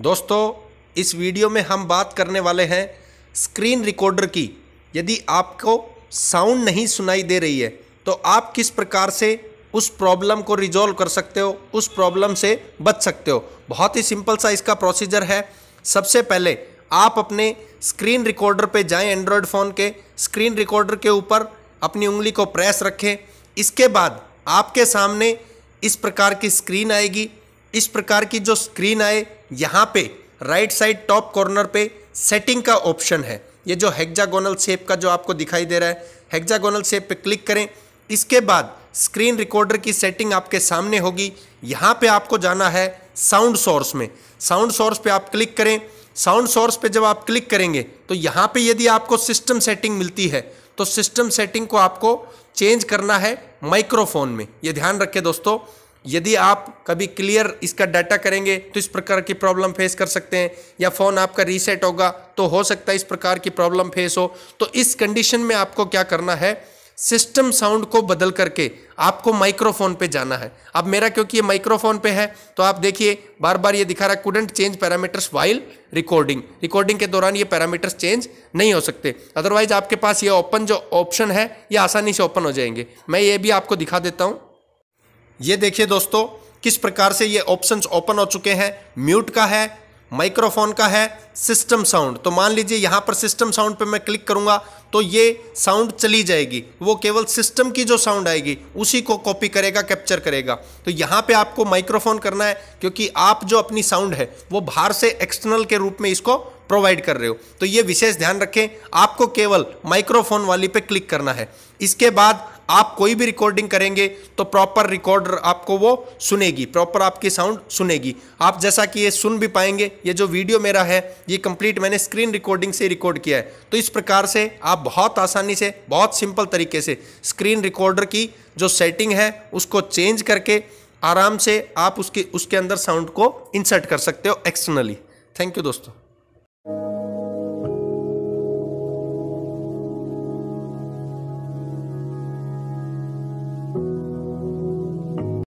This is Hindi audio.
दोस्तों इस वीडियो में हम बात करने वाले हैं स्क्रीन रिकॉर्डर की यदि आपको साउंड नहीं सुनाई दे रही है तो आप किस प्रकार से उस प्रॉब्लम को रिजॉल्व कर सकते हो उस प्रॉब्लम से बच सकते हो बहुत ही सिंपल सा इसका प्रोसीजर है सबसे पहले आप अपने स्क्रीन रिकॉर्डर पे जाएं एंड्रॉयड फ़ोन के स्क्रीन रिकॉर्डर के ऊपर अपनी उंगली को प्रेस रखें इसके बाद आपके सामने इस प्रकार की स्क्रीन आएगी इस प्रकार की जो स्क्रीन आए यहाँ पे राइट साइड टॉप कॉर्नर पे सेटिंग का ऑप्शन है ये जो हेक्जागोनल शेप का जो आपको दिखाई दे रहा है हेक्जागोनल शेप पे क्लिक करें इसके बाद स्क्रीन रिकॉर्डर की सेटिंग आपके सामने होगी यहाँ पे आपको जाना है साउंड सोर्स में साउंड सोर्स पे आप क्लिक करें साउंड सोर्स पे जब आप क्लिक करेंगे तो यहाँ पे यदि आपको सिस्टम सेटिंग मिलती है तो सिस्टम सेटिंग को आपको चेंज करना है माइक्रोफोन में ये ध्यान रखें दोस्तों यदि आप कभी क्लियर इसका डाटा करेंगे तो इस प्रकार की प्रॉब्लम फेस कर सकते हैं या फ़ोन आपका रीसेट होगा तो हो सकता है इस प्रकार की प्रॉब्लम फेस हो तो इस कंडीशन में आपको क्या करना है सिस्टम साउंड को बदल करके आपको माइक्रोफोन पे जाना है अब मेरा क्योंकि ये माइक्रोफोन पे है तो आप देखिए बार बार ये दिखा रहा है couldn't change parameters while recording recording के दौरान ये पैरामीटर्स चेंज नहीं हो सकते अदरवाइज आपके पास ये ओपन जो ऑप्शन है ये आसानी से ओपन हो जाएंगे मैं ये भी आपको दिखा देता हूँ ये देखिए दोस्तों किस प्रकार से ये ऑप्शंस ओपन हो चुके हैं म्यूट का है माइक्रोफोन का है सिस्टम साउंड तो मान लीजिए यहाँ पर सिस्टम साउंड पे मैं क्लिक करूँगा तो ये साउंड चली जाएगी वो केवल सिस्टम की जो साउंड आएगी उसी को कॉपी करेगा कैप्चर करेगा तो यहाँ पे आपको माइक्रोफोन करना है क्योंकि आप जो अपनी साउंड है वो बाहर से एक्सटर्नल के रूप में इसको प्रोवाइड कर रहे हो तो ये विशेष ध्यान रखें आपको केवल माइक्रोफोन वाली पे क्लिक करना है इसके बाद आप कोई भी रिकॉर्डिंग करेंगे तो प्रॉपर रिकॉर्डर आपको वो सुनेगी प्रॉपर आपकी साउंड सुनेगी आप जैसा कि ये सुन भी पाएंगे ये जो वीडियो मेरा है ये कंप्लीट मैंने स्क्रीन रिकॉर्डिंग से रिकॉर्ड किया है तो इस प्रकार से आप बहुत आसानी से बहुत सिंपल तरीके से स्क्रीन रिकॉर्डर की जो सेटिंग है उसको चेंज करके आराम से आप उसके उसके अंदर साउंड को इंसर्ट कर सकते हो एक्सटर्नली थैंक यू दोस्तों